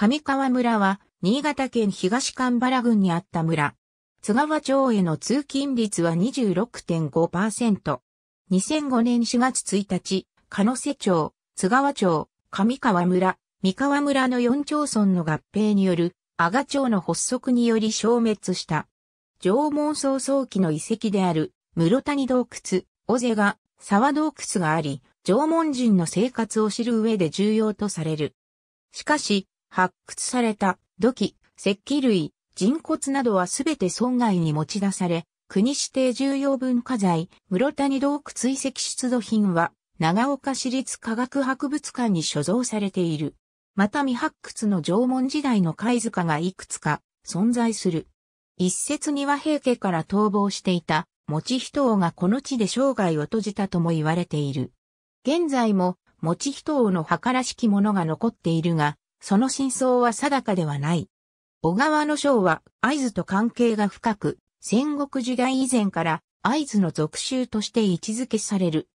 上川村は、新潟県東神原郡にあった村。津川町への通勤率は26.5%。2005年4月1日、鹿瀬町、津川町、上川村、三河村の4町村の合併による、阿賀町の発足により消滅した。縄文早早期の遺跡である、室谷洞窟、尾瀬が、沢洞窟があり、縄文人の生活を知る上で重要とされる。しかし、発掘された土器、石器類、人骨などはすべて村外に持ち出され、国指定重要文化財、室谷洞窟遺跡出土品は、長岡市立科学博物館に所蔵されている。また未発掘の縄文時代の貝塚がいくつか存在する。一説には平家から逃亡していた、持人王がこの地で生涯を閉じたとも言われている。現在も、持人王の墓らしきものが残っているが、その真相は定かではない。小川の章は合図と関係が深く、戦国時代以前から合図の属州として位置づけされる。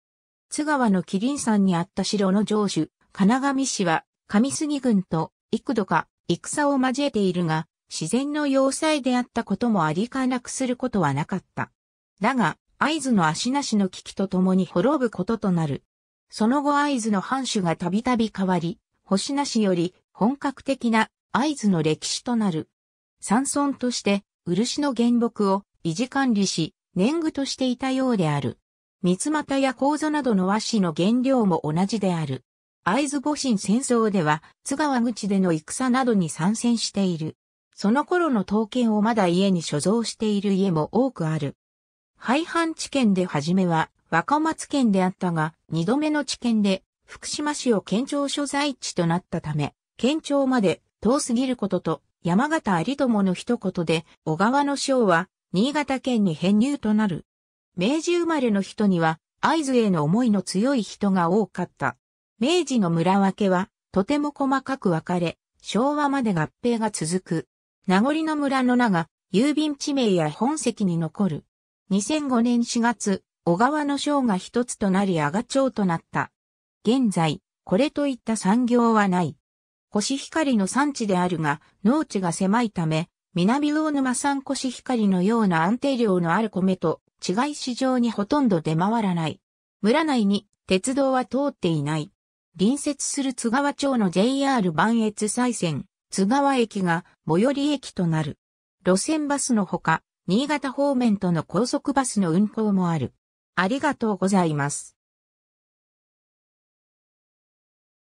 津川の麒麟山にあった城の城主、金上氏は、上杉軍と幾度か戦を交えているが、自然の要塞であったこともありかなくすることはなかった。だが、合図の足なしの危機と共に滅ぶこととなる。その後合図の藩主がたびたび変わり、星なしより本格的な合図の歴史となる。山村として漆の原木を維持管理し、年貢としていたようである。三股や構造などの和紙の原料も同じである。会津戊辰戦争では津川口での戦などに参戦している。その頃の刀剣をまだ家に所蔵している家も多くある。廃藩地県で初めは若松県であったが、二度目の地県で福島市を県庁所在地となったため、県庁まで遠すぎることと、山形有友の一言で、小川の章は、新潟県に編入となる。明治生まれの人には、合図への思いの強い人が多かった。明治の村分けは、とても細かく分かれ、昭和まで合併が続く。名残の村の名が、郵便地名や本籍に残る。2005年4月、小川の章が一つとなり阿賀町となった。現在、これといった産業はない。コシヒカリの産地であるが、農地が狭いため、南魚沼産コシヒカリのような安定量のある米と違い市場にほとんど出回らない。村内に鉄道は通っていない。隣接する津川町の JR 磐越西線、津川駅が最寄り駅となる。路線バスのほか、新潟方面との高速バスの運行もある。ありがとうございます。